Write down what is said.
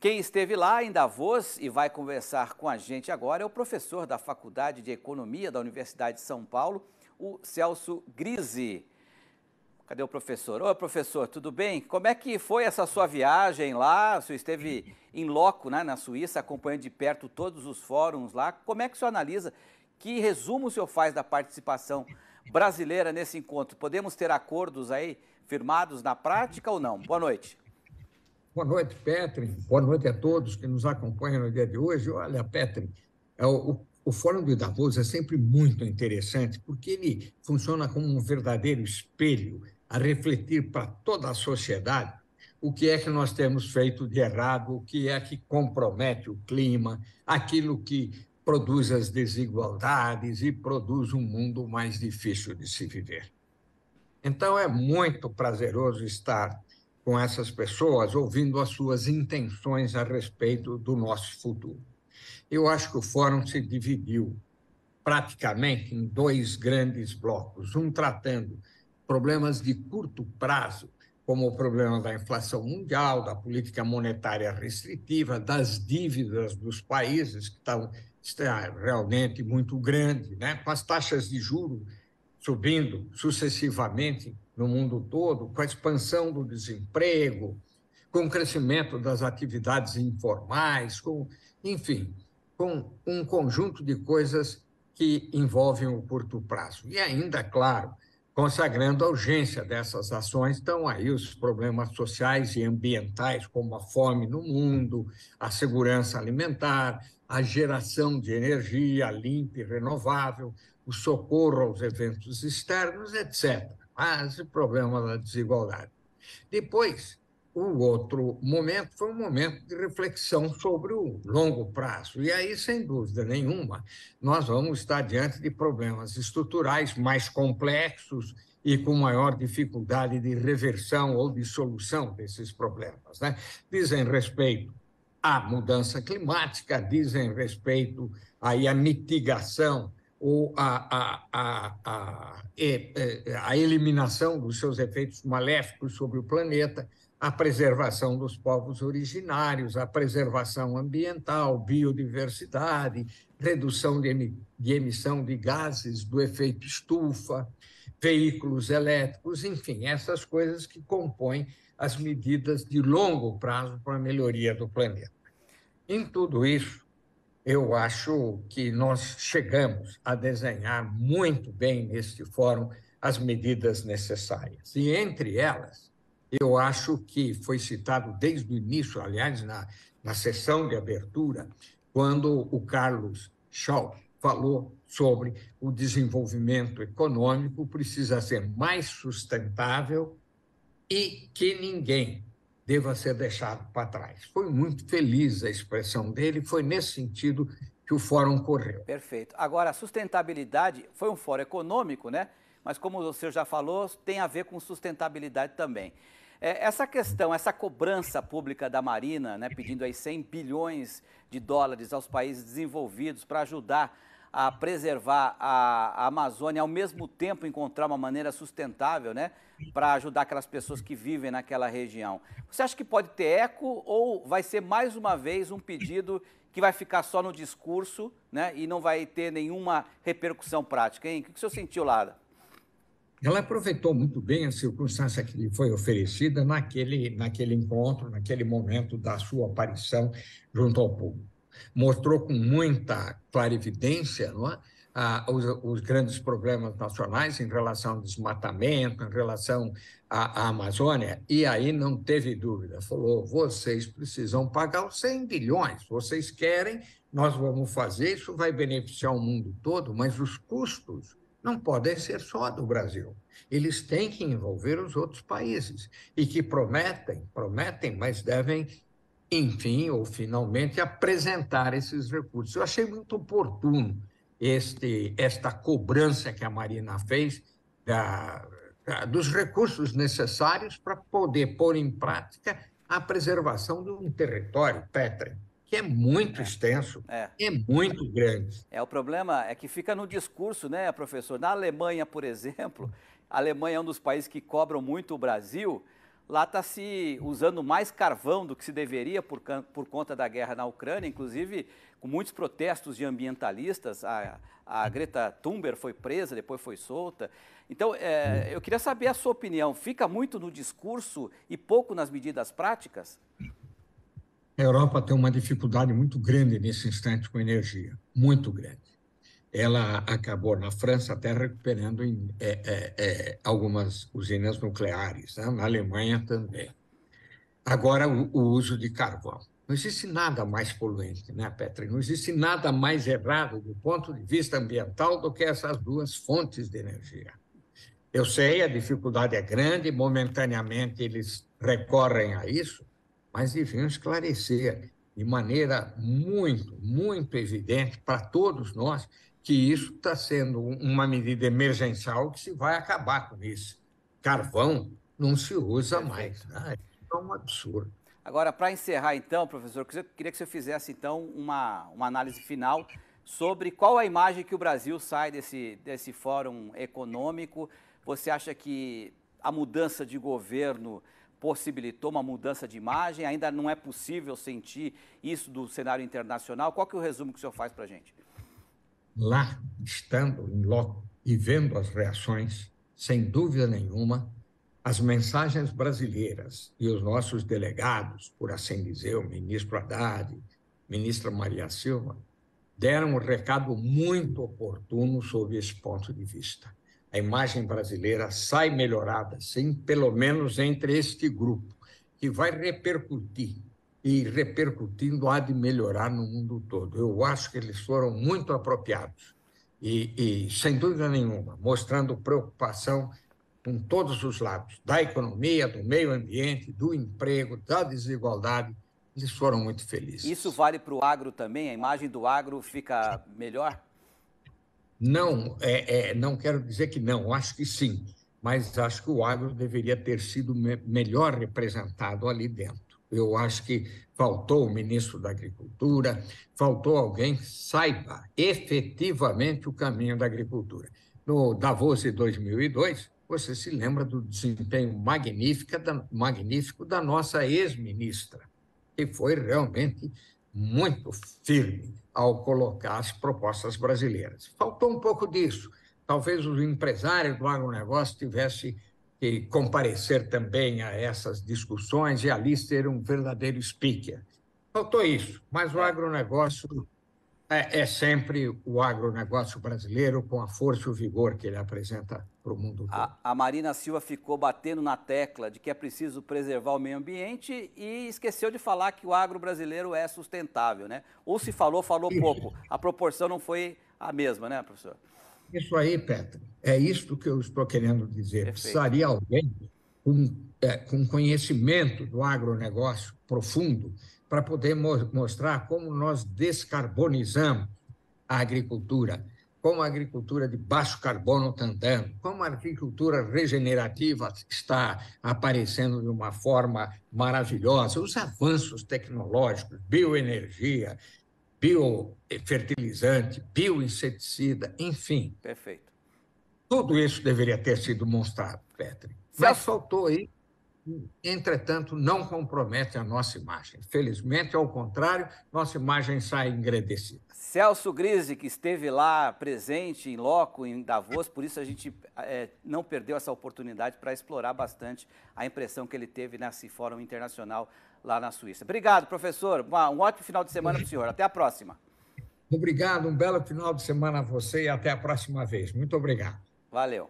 Quem esteve lá em Davos e vai conversar com a gente agora é o professor da Faculdade de Economia da Universidade de São Paulo, o Celso Grise. Cadê o professor? Ô, professor, tudo bem? Como é que foi essa sua viagem lá? O senhor esteve em loco né, na Suíça, acompanhando de perto todos os fóruns lá. Como é que o senhor analisa? Que resumo o senhor faz da participação brasileira nesse encontro? Podemos ter acordos aí firmados na prática ou não? Boa noite. Boa noite, Petri. Boa noite a todos que nos acompanham no dia de hoje. Olha, Petri, é o, o Fórum de Davos é sempre muito interessante, porque ele funciona como um verdadeiro espelho a refletir para toda a sociedade o que é que nós temos feito de errado, o que é que compromete o clima, aquilo que produz as desigualdades e produz um mundo mais difícil de se viver. Então é muito prazeroso estar com essas pessoas, ouvindo as suas intenções a respeito do nosso futuro. Eu acho que o fórum se dividiu praticamente em dois grandes blocos, um tratando problemas de curto prazo, como o problema da inflação mundial, da política monetária restritiva, das dívidas dos países que estão, realmente muito grandes, né? com as taxas de juros subindo sucessivamente no mundo todo, com a expansão do desemprego, com o crescimento das atividades informais, com, enfim, com um conjunto de coisas que envolvem o curto prazo. E ainda, é claro, consagrando a urgência dessas ações, estão aí os problemas sociais e ambientais, como a fome no mundo, a segurança alimentar, a geração de energia limpa e renovável, o socorro aos eventos externos, etc. Mas o problema da desigualdade. Depois, o outro momento foi um momento de reflexão sobre o longo prazo. E aí, sem dúvida nenhuma, nós vamos estar diante de problemas estruturais mais complexos e com maior dificuldade de reversão ou de solução desses problemas. Né? Dizem respeito à mudança climática, dizem respeito aí à mitigação o, a, a, a, a, eliminação dos seus efeitos maléficos sobre o planeta, a preservação dos povos originários, a preservação ambiental, biodiversidade, redução de, de emissão de gases do efeito estufa, veículos elétricos, enfim, essas coisas que compõem as medidas de longo prazo para a melhoria do planeta. Em tudo isso, eu acho que nós chegamos a desenhar muito bem neste fórum as medidas necessárias. E entre elas, eu acho que foi citado desde o início, aliás, na, na sessão de abertura, quando o Carlos Schau falou sobre o desenvolvimento econômico precisa ser mais sustentável e que ninguém deva ser deixado para trás. Foi muito feliz a expressão dele, foi nesse sentido que o fórum correu. Perfeito. Agora, a sustentabilidade foi um fórum econômico, né? Mas como o senhor já falou, tem a ver com sustentabilidade também. É, essa questão, essa cobrança pública da Marina, né, pedindo aí 100 bilhões de dólares aos países desenvolvidos para ajudar a preservar a, Amazônia, ao mesmo tempo encontrar uma maneira sustentável, né, para ajudar aquelas pessoas que vivem naquela região. Você acha que pode ter eco ou vai ser mais uma vez um pedido que vai ficar só no discurso, né, e não vai ter nenhuma repercussão prática, hein? O que o senhor sentiu lá? Ela aproveitou muito bem a circunstância que lhe foi oferecida naquele, naquele encontro, naquele momento da sua aparição junto ao público mostrou com muita clarividência não é? Ah, os, os, grandes problemas nacionais em relação ao desmatamento, em relação à, à, Amazônia, e aí não teve dúvida. Falou: vocês precisam pagar os 100 bilhões, vocês querem, nós vamos fazer, isso vai beneficiar o mundo todo, mas os custos não podem ser só do Brasil. Eles têm que envolver os outros países e que prometem, prometem, mas devem enfim, ou finalmente, apresentar esses recursos. Eu achei muito oportuno este, esta cobrança que a Marina fez da, da, dos recursos necessários para poder pôr em prática a preservação de um território, Petra, que é muito é. extenso, é. é muito grande. É, o problema é que fica no discurso, né, professor? Na Alemanha, por exemplo, a Alemanha é um dos países que cobram muito o Brasil, Lá está se usando mais carvão do que se deveria por, por conta da guerra na Ucrânia, inclusive com muitos protestos de ambientalistas. A, a Greta Thunberg foi presa, depois foi solta. Então, é, eu queria saber a sua opinião. Fica muito no discurso e pouco nas medidas práticas? A Europa tem uma dificuldade muito grande nesse instante com energia, muito grande ela acabou na França até recuperando em, é, é, é, algumas usinas nucleares, né? na Alemanha também. Agora, o, o, uso de carvão. Não existe nada mais poluente, né, Petra? Não existe nada mais errado do ponto de vista ambiental do que essas duas fontes de energia. Eu sei, a dificuldade é grande, momentaneamente eles recorrem a isso, mas deviam esclarecer de maneira muito, muito evidente para todos nós que isso está sendo uma medida emergencial que se vai acabar com isso. Carvão não se usa mais. Né? É um absurdo. Agora, para encerrar, então, professor, eu queria que você fizesse, então, uma, uma análise final sobre qual a imagem que o Brasil sai desse, desse fórum econômico. Você acha que a mudança de governo possibilitou uma mudança de imagem? Ainda não é possível sentir isso do cenário internacional? Qual que é o resumo que o senhor faz para a gente? lá, estando em loco e vendo as reações, sem dúvida nenhuma, as mensagens brasileiras e os nossos delegados, por assim dizer, o ministro Haddad, ministra Maria Silva, deram um recado muito oportuno sobre esse ponto de vista. A imagem brasileira sai melhorada, sim, pelo menos entre este grupo, que vai repercutir e repercutindo há de melhorar no mundo todo. Eu acho que eles foram muito apropriados e, e sem dúvida nenhuma, mostrando preocupação com todos os lados, da economia, do meio ambiente, do emprego, da desigualdade, eles foram muito felizes. Isso vale para o agro também? A imagem do agro fica melhor? Não, é, é, não quero dizer que não, acho que sim, mas acho que o agro deveria ter sido me melhor representado ali dentro. Eu acho que faltou o ministro da Agricultura, faltou alguém que saiba efetivamente o caminho da agricultura. No Davos de 2002, você se lembra do desempenho magnífico da, nossa ex-ministra, que foi realmente muito firme ao colocar as propostas brasileiras. Faltou um pouco disso. Talvez os empresários do agronegócio tivesse e comparecer também a essas discussões e ali ser um verdadeiro speaker. Faltou isso, mas o é. agronegócio é, é sempre o agronegócio brasileiro com a força e o vigor que ele apresenta para o mundo todo. A, a, Marina Silva ficou batendo na tecla de que é preciso preservar o meio ambiente e esqueceu de falar que o agro brasileiro é sustentável, né? Ou se falou, falou pouco. A proporção não foi a mesma, né, professor? Isso aí, Petra. É isto que eu estou querendo dizer. Perfeito. Precisaria alguém com, é, com conhecimento do agronegócio profundo para poder mo mostrar como nós descarbonizamos a agricultura, como a agricultura de baixo carbono está andando, como a agricultura regenerativa está aparecendo de uma forma maravilhosa, os avanços tecnológicos, bioenergia, biofertilizante, eh, bioinseticida, enfim. Perfeito. Tudo isso deveria ter sido mostrado, Petri. Mas faltou aí entretanto, não compromete a nossa imagem. Felizmente, ao contrário, nossa imagem sai engrandecida. Celso Grise, que esteve lá presente em loco, em Davos, por isso a gente é, não perdeu essa oportunidade para explorar bastante a impressão que ele teve nesse Fórum Internacional lá na Suíça. Obrigado, professor. Um ótimo final de semana para o senhor. Até a próxima. Obrigado, um belo final de semana a você e até a próxima vez. Muito obrigado. Valeu.